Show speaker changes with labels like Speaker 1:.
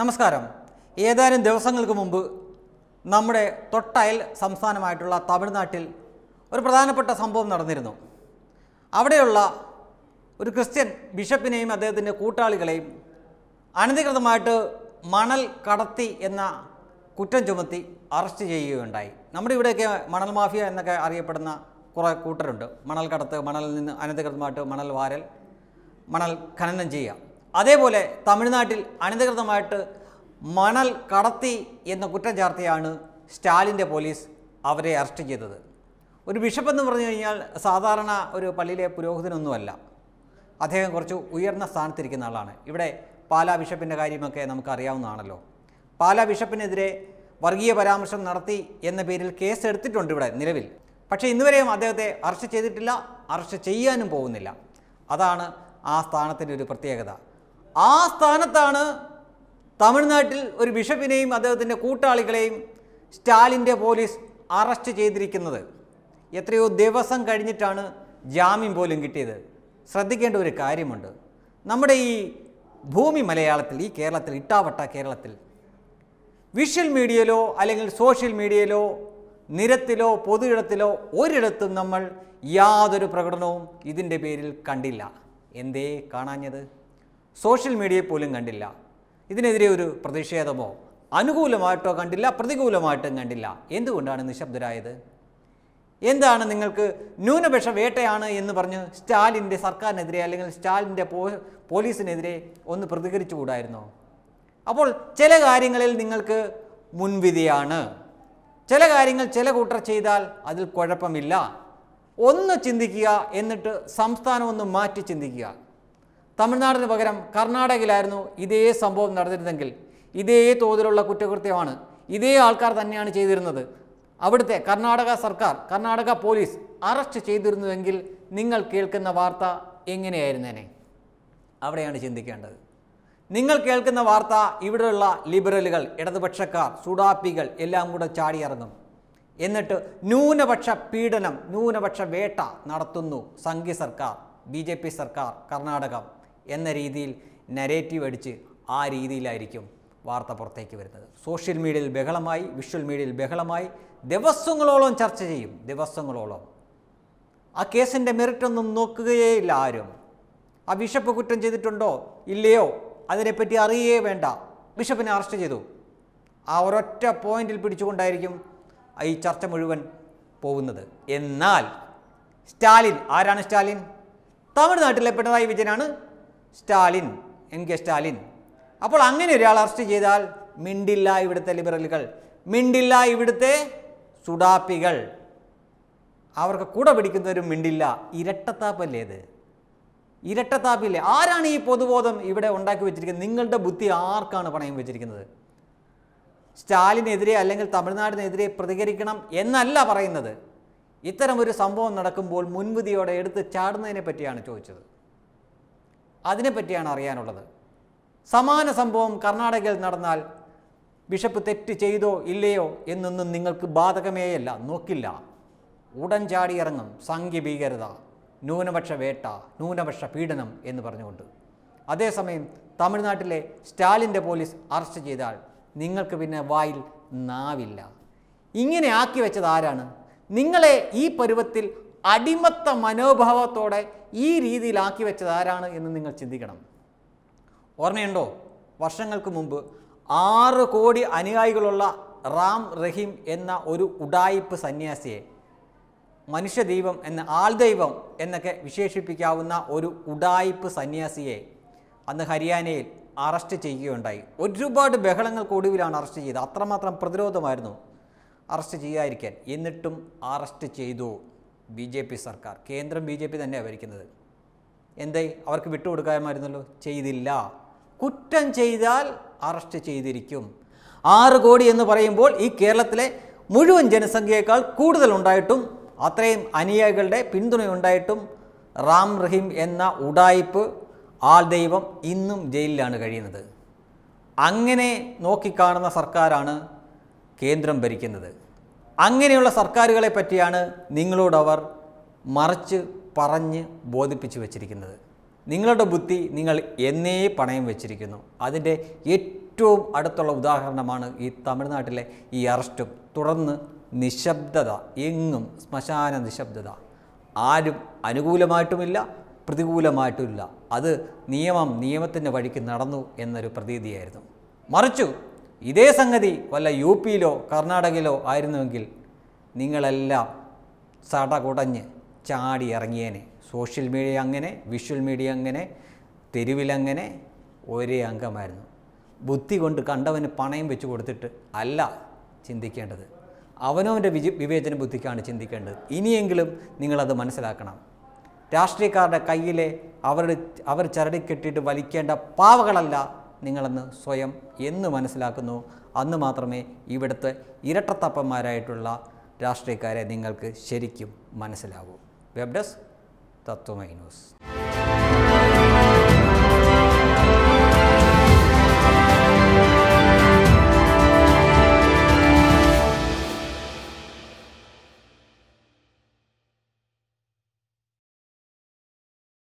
Speaker 1: നമസ്കാരം ഏതാനും ദിവസങ്ങൾക്ക് മുമ്പ് നമ്മുടെ തൊട്ടയൽ സംസ്ഥാനമായിട്ടുള്ള തമിഴ്നാട്ടിൽ ഒരു പ്രധാനപ്പെട്ട സംഭവം നടന്നിരുന്നു അവിടെയുള്ള ഒരു ക്രിസ്ത്യൻ ബിഷപ്പിനെയും അദ്ദേഹത്തിൻ്റെ കൂട്ടാളികളെയും അനധികൃതമായിട്ട് മണൽ കടത്തി എന്ന കുറ്റം ചുമത്തി അറസ്റ്റ് ചെയ്യുകയുണ്ടായി നമ്മുടെ ഇവിടെയൊക്കെ മണൽ മാഫിയ എന്നൊക്കെ അറിയപ്പെടുന്ന കുറേ കൂട്ടരുണ്ട് മണൽ കടത്ത് മണലിൽ നിന്ന് അനധികൃതമായിട്ട് മണൽ വാരൽ മണൽ ഖനനം ചെയ്യുക അതേപോലെ തമിഴ്നാട്ടിൽ അനധികൃതമായിട്ട് മണൽ കടത്തി എന്ന കുറ്റം ചാർത്തിയാണ് സ്റ്റാലിൻ്റെ പോലീസ് അവരെ അറസ്റ്റ് ചെയ്തത് ഒരു ബിഷപ്പ് എന്ന് പറഞ്ഞു കഴിഞ്ഞാൽ സാധാരണ ഒരു പള്ളിയിലെ പുരോഹിതനൊന്നുമല്ല അദ്ദേഹം കുറച്ച് ഉയർന്ന സ്ഥാനത്തിരിക്കുന്ന ആളാണ് ഇവിടെ പാലാ ബിഷപ്പിൻ്റെ കാര്യമൊക്കെ നമുക്കറിയാവുന്നതാണല്ലോ പാലാ ബിഷപ്പിനെതിരെ വർഗീയ പരാമർശം നടത്തി എന്ന പേരിൽ കേസ് എടുത്തിട്ടുണ്ട് ഇവിടെ നിലവിൽ പക്ഷേ ഇന്നുവരെയും അദ്ദേഹത്തെ അറസ്റ്റ് ചെയ്തിട്ടില്ല അറസ്റ്റ് ചെയ്യാനും പോകുന്നില്ല അതാണ് ആ സ്ഥാനത്തിൻ്റെ ഒരു പ്രത്യേകത ആ സ്ഥാനത്താണ് തമിഴ്നാട്ടിൽ ഒരു ബിഷപ്പിനെയും അദ്ദേഹത്തിൻ്റെ കൂട്ടാളികളെയും സ്റ്റാലിൻ്റെ പോലീസ് അറസ്റ്റ് ചെയ്തിരിക്കുന്നത് എത്രയോ ദിവസം കഴിഞ്ഞിട്ടാണ് ജാമ്യം പോലും കിട്ടിയത് ശ്രദ്ധിക്കേണ്ട ഒരു കാര്യമുണ്ട് നമ്മുടെ ഈ ഭൂമി മലയാളത്തിൽ ഈ കേരളത്തിൽ ഇട്ടാവട്ട കേരളത്തിൽ വിഷ്വൽ മീഡിയയിലോ അല്ലെങ്കിൽ സോഷ്യൽ മീഡിയയിലോ നിരത്തിലോ പൊതുയിടത്തിലോ ഒരിടത്തും നമ്മൾ യാതൊരു പ്രകടനവും ഇതിൻ്റെ പേരിൽ കണ്ടില്ല എന്തേ കാണാഞ്ഞത് സോഷ്യൽ മീഡിയയിൽ പോലും കണ്ടില്ല ഇതിനെതിരെ ഒരു പ്രതിഷേധമോ അനുകൂലമായിട്ടോ കണ്ടില്ല പ്രതികൂലമായിട്ടും കണ്ടില്ല എന്തുകൊണ്ടാണ് നിശബ്ദരായത് എന്താണ് നിങ്ങൾക്ക് ന്യൂനപക്ഷ വേട്ടയാണ് എന്ന് പറഞ്ഞ് സ്റ്റാലിൻ്റെ സർക്കാരിനെതിരെ അല്ലെങ്കിൽ സ്റ്റാലിൻ്റെ പോ പോലീസിനെതിരെ ഒന്ന് പ്രതികരിച്ചുകൂടായിരുന്നോ അപ്പോൾ ചില കാര്യങ്ങളിൽ നിങ്ങൾക്ക് മുൻവിധിയാണ് ചില കാര്യങ്ങൾ ചില കൂട്ടർ ചെയ്താൽ അതിൽ കുഴപ്പമില്ല ഒന്ന് ചിന്തിക്കുക എന്നിട്ട് സംസ്ഥാനം ഒന്ന് മാറ്റി ചിന്തിക്കുക തമിഴ്നാടിന് പകരം കർണാടകയിലായിരുന്നു ഇതേ സംഭവം നടന്നിരുന്നെങ്കിൽ ഇതേ തോതിലുള്ള കുറ്റകൃത്യമാണ് ഇതേ ആൾക്കാർ തന്നെയാണ് ചെയ്തിരുന്നത് അവിടുത്തെ കർണാടക സർക്കാർ കർണാടക പോലീസ് അറസ്റ്റ് ചെയ്തിരുന്നുവെങ്കിൽ നിങ്ങൾ കേൾക്കുന്ന വാർത്ത എങ്ങനെയായിരുന്നേനെ അവിടെയാണ് ചിന്തിക്കേണ്ടത് നിങ്ങൾ കേൾക്കുന്ന വാർത്ത ഇവിടെയുള്ള ലിബറലുകൾ ഇടതുപക്ഷക്കാർ സുഡാപ്പികൾ എല്ലാം കൂടെ ചാടിയിറങ്ങും എന്നിട്ട് ന്യൂനപക്ഷ പീഡനം ന്യൂനപക്ഷ വേട്ട നടത്തുന്നു സംഘി സർക്കാർ ബി സർക്കാർ കർണാടകം എന്ന രീതിയിൽ നരേറ്റീവ് അടിച്ച് ആ രീതിയിലായിരിക്കും വാർത്ത പുറത്തേക്ക് വരുന്നത് സോഷ്യൽ മീഡിയയിൽ ബഹളമായി വിഷ്വൽ മീഡിയയിൽ ബഹളമായി ദിവസങ്ങളോളം ചർച്ച ചെയ്യും ദിവസങ്ങളോളം ആ കേസിൻ്റെ മെറിറ്റൊന്നും നോക്കുകയേ ഇല്ല ആരും ആ ബിഷപ്പ് കുറ്റം ചെയ്തിട്ടുണ്ടോ ഇല്ലയോ അതിനെപ്പറ്റി അറിയേ വേണ്ട ബിഷപ്പിനെ അറസ്റ്റ് ചെയ്തു ആ ഒരൊറ്റ പോയിന്റിൽ പിടിച്ചുകൊണ്ടായിരിക്കും ഈ ചർച്ച മുഴുവൻ പോകുന്നത് എന്നാൽ സ്റ്റാലിൻ ആരാണ് സ്റ്റാലിൻ തമിഴ്നാട്ടിലെ പിണറായി വിജയനാണ് സ്റ്റാലിൻ എൻ കെ സ്റ്റാലിൻ അപ്പോൾ അങ്ങനെ ഒരാൾ അറസ്റ്റ് ചെയ്താൽ മിണ്ടില്ല ഇവിടുത്തെ ലിബറലുകൾ മിണ്ടില്ല ഇവിടുത്തെ സുഡാപ്പികൾ അവർക്ക് കൂടെ പിടിക്കുന്നവരും മിണ്ടില്ല ഇരട്ടത്താപ്പല്ലേ ഇത് ഇരട്ടത്താപ്പില്ലേ ആരാണ് ഈ പൊതുബോധം ഇവിടെ ഉണ്ടാക്കി വെച്ചിരിക്കുന്നത് നിങ്ങളുടെ ബുദ്ധി ആർക്കാണ് പണയം വെച്ചിരിക്കുന്നത് സ്റ്റാലിനെതിരെ അല്ലെങ്കിൽ തമിഴ്നാടിനെതിരെ പ്രതികരിക്കണം എന്നല്ല പറയുന്നത് ഇത്തരം ഒരു സംഭവം നടക്കുമ്പോൾ മുൻവിധിയോടെ എടുത്ത് ചാടുന്നതിനെ പറ്റിയാണ് ചോദിച്ചത് അതിനെപ്പറ്റിയാണ് അറിയാനുള്ളത് സമാന സംഭവം കർണാടകയിൽ നടന്നാൽ ബിഷപ്പ് തെറ്റ് ചെയ്തോ ഇല്ലയോ എന്നൊന്നും നിങ്ങൾക്ക് ബാധകമേയല്ല നോക്കില്ല ഉടൻ ചാടിയിറങ്ങും സംഖ്യ ഭീകരത ന്യൂനപക്ഷ വേട്ട ന്യൂനപക്ഷ പീഡനം എന്ന് പറഞ്ഞുകൊണ്ട് അതേസമയം തമിഴ്നാട്ടിലെ സ്റ്റാലിൻ്റെ പോലീസ് അറസ്റ്റ് ചെയ്താൽ നിങ്ങൾക്ക് പിന്നെ വായിൽ നാവില്ല ഇങ്ങനെ ആക്കി വെച്ചത് ആരാണ് നിങ്ങളെ ഈ പരുവത്തിൽ അടിമത്ത മനോഭാവത്തോടെ ഈ രീതിയിലാക്കി വെച്ചത് ആരാണ് എന്ന് നിങ്ങൾ ചിന്തിക്കണം ഓർമ്മയുണ്ടോ വർഷങ്ങൾക്ക് മുമ്പ് ആറ് കോടി അനുയായികളുള്ള റാം റഹീം എന്ന ഒരു ഉഡായിപ്പ് സന്യാസിയെ മനുഷ്യദൈവം എന്ന ആൾദൈവം എന്നൊക്കെ വിശേഷിപ്പിക്കാവുന്ന ഒരു ഉഡായിപ്പ് സന്യാസിയെ അന്ന് ഹരിയാനയിൽ അറസ്റ്റ് ചെയ്യുകയുണ്ടായി ഒരുപാട് ഒടുവിലാണ് അറസ്റ്റ് ചെയ്തത് അത്രമാത്രം പ്രതിരോധമായിരുന്നു അറസ്റ്റ് ചെയ്യാതിരിക്കാൻ എന്നിട്ടും അറസ്റ്റ് ചെയ്തു ബി ജെ പി സർക്കാർ കേന്ദ്രം ബി ജെ പി തന്നെയാണ് ഭരിക്കുന്നത് എന്തേ അവർക്ക് വിട്ടുകൊടുക്കാമായിരുന്നല്ലോ ചെയ്തില്ല കുറ്റം ചെയ്താൽ അറസ്റ്റ് ചെയ്തിരിക്കും ആറ് കോടി എന്ന് പറയുമ്പോൾ ഈ കേരളത്തിലെ മുഴുവൻ ജനസംഖ്യയേക്കാൾ കൂടുതൽ ഉണ്ടായിട്ടും അത്രയും അനുയായികളുടെ പിന്തുണയുണ്ടായിട്ടും റാം റഹീം എന്ന ഉടായിപ്പ് ആൾ ദൈവം ഇന്നും ജയിലിലാണ് കഴിയുന്നത് അങ്ങനെ നോക്കിക്കാണുന്ന സർക്കാരാണ് കേന്ദ്രം ഭരിക്കുന്നത് അങ്ങനെയുള്ള സർക്കാരുകളെ പറ്റിയാണ് നിങ്ങളോടവർ മറച്ച് പറഞ്ഞ് ബോധിപ്പിച്ചു വച്ചിരിക്കുന്നത് നിങ്ങളുടെ ബുദ്ധി നിങ്ങൾ എന്നേ പണയം വെച്ചിരിക്കുന്നു അതിൻ്റെ ഏറ്റവും അടുത്തുള്ള ഉദാഹരണമാണ് ഈ തമിഴ്നാട്ടിലെ ഈ അറസ്റ്റും തുടർന്ന് നിശബ്ദത എങ്ങും ശ്മശാന നിശബ്ദത ആരും അനുകൂലമായിട്ടുമില്ല പ്രതികൂലമായിട്ടുമില്ല അത് നിയമം നിയമത്തിൻ്റെ വഴിക്ക് നടന്നു എന്നൊരു പ്രതീതിയായിരുന്നു മറിച്ചു ഇതേ സംഗതി വല്ല യു പിയിലോ കർണാടകയിലോ ആയിരുന്നുവെങ്കിൽ നിങ്ങളെല്ലാം കുടഞ്ഞ് ചാടി ഇറങ്ങിയേനെ സോഷ്യൽ മീഡിയ അങ്ങനെ വിഷ്വൽ മീഡിയ അങ്ങനെ തെരുവിലങ്ങനെ ഒരേ അംഗമായിരുന്നു ബുദ്ധി കൊണ്ട് കണ്ടവന് പണയം വെച്ച് കൊടുത്തിട്ട് അല്ല ചിന്തിക്കേണ്ടത് അവനവൻ്റെ വിജ വിവേചന ബുദ്ധിക്കാണ് ചിന്തിക്കേണ്ടത് ഇനിയെങ്കിലും നിങ്ങളത് മനസ്സിലാക്കണം രാഷ്ട്രീയക്കാരുടെ കയ്യിലെ അവരുടെ അവർ ചരടി കെട്ടിയിട്ട് വലിക്കേണ്ട പാവകളല്ല നിങ്ങളെന്ന് സ്വയം എന്ന് മനസ്സിലാക്കുന്നു അന്ന് മാത്രമേ ഇവിടുത്തെ ഇരട്ടത്തപ്പന്മാരായിട്ടുള്ള രാഷ്ട്രീയക്കാരെ നിങ്ങൾക്ക് ശരിക്കും മനസ്സിലാവൂ വെബ് ഡെസ്ക് തത്വമൈ ന്യൂസ്